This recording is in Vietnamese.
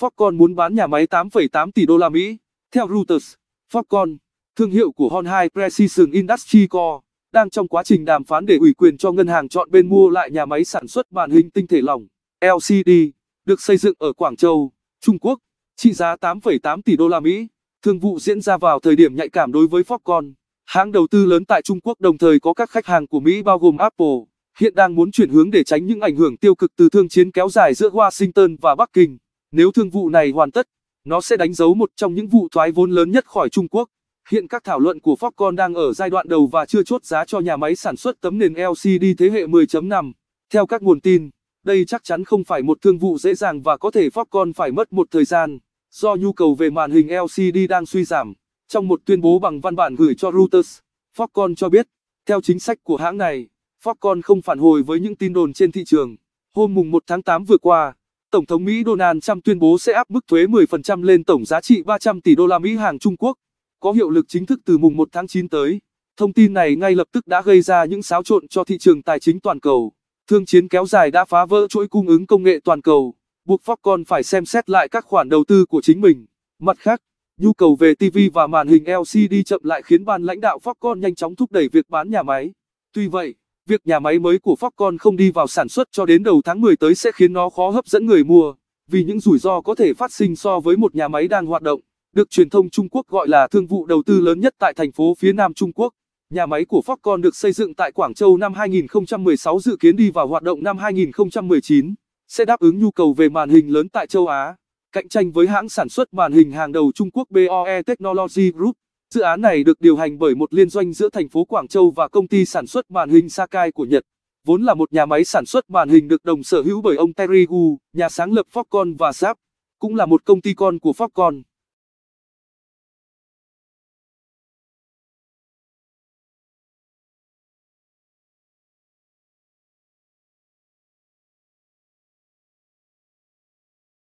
Foxconn muốn bán nhà máy 8,8 tỷ đô la Mỹ. Theo Reuters, Foxconn, thương hiệu của Hon Hai Precision Industry Co., đang trong quá trình đàm phán để ủy quyền cho ngân hàng chọn bên mua lại nhà máy sản xuất màn hình tinh thể lỏng LCD, được xây dựng ở Quảng Châu, Trung Quốc, trị giá 8,8 tỷ đô la Mỹ. Thương vụ diễn ra vào thời điểm nhạy cảm đối với Foxconn, hãng đầu tư lớn tại Trung Quốc đồng thời có các khách hàng của Mỹ bao gồm Apple, hiện đang muốn chuyển hướng để tránh những ảnh hưởng tiêu cực từ thương chiến kéo dài giữa Washington và Bắc Kinh. Nếu thương vụ này hoàn tất, nó sẽ đánh dấu một trong những vụ thoái vốn lớn nhất khỏi Trung Quốc. Hiện các thảo luận của Foxconn đang ở giai đoạn đầu và chưa chốt giá cho nhà máy sản xuất tấm nền LCD thế hệ 10.5. Theo các nguồn tin, đây chắc chắn không phải một thương vụ dễ dàng và có thể Foxconn phải mất một thời gian, do nhu cầu về màn hình LCD đang suy giảm. Trong một tuyên bố bằng văn bản gửi cho Reuters, Foxconn cho biết, theo chính sách của hãng này, Foxconn không phản hồi với những tin đồn trên thị trường. Hôm mùng 1 tháng 8 vừa qua, Tổng thống Mỹ Donald Trump tuyên bố sẽ áp mức thuế 10% lên tổng giá trị 300 tỷ đô la Mỹ hàng Trung Quốc, có hiệu lực chính thức từ mùng 1 tháng 9 tới. Thông tin này ngay lập tức đã gây ra những xáo trộn cho thị trường tài chính toàn cầu. Thương chiến kéo dài đã phá vỡ chuỗi cung ứng công nghệ toàn cầu, buộc Foxconn phải xem xét lại các khoản đầu tư của chính mình. Mặt khác, nhu cầu về TV và màn hình LCD chậm lại khiến ban lãnh đạo Foxconn nhanh chóng thúc đẩy việc bán nhà máy. Tuy vậy, Việc nhà máy mới của Foxconn không đi vào sản xuất cho đến đầu tháng 10 tới sẽ khiến nó khó hấp dẫn người mua, vì những rủi ro có thể phát sinh so với một nhà máy đang hoạt động, được truyền thông Trung Quốc gọi là thương vụ đầu tư lớn nhất tại thành phố phía Nam Trung Quốc. Nhà máy của Foxconn được xây dựng tại Quảng Châu năm 2016 dự kiến đi vào hoạt động năm 2019, sẽ đáp ứng nhu cầu về màn hình lớn tại châu Á, cạnh tranh với hãng sản xuất màn hình hàng đầu Trung Quốc BOE Technology Group. Dự án này được điều hành bởi một liên doanh giữa thành phố Quảng Châu và công ty sản xuất màn hình Sakai của Nhật, vốn là một nhà máy sản xuất màn hình được đồng sở hữu bởi ông Terry Gu, nhà sáng lập Foxconn và Sharp, cũng là một công ty con của Foxconn.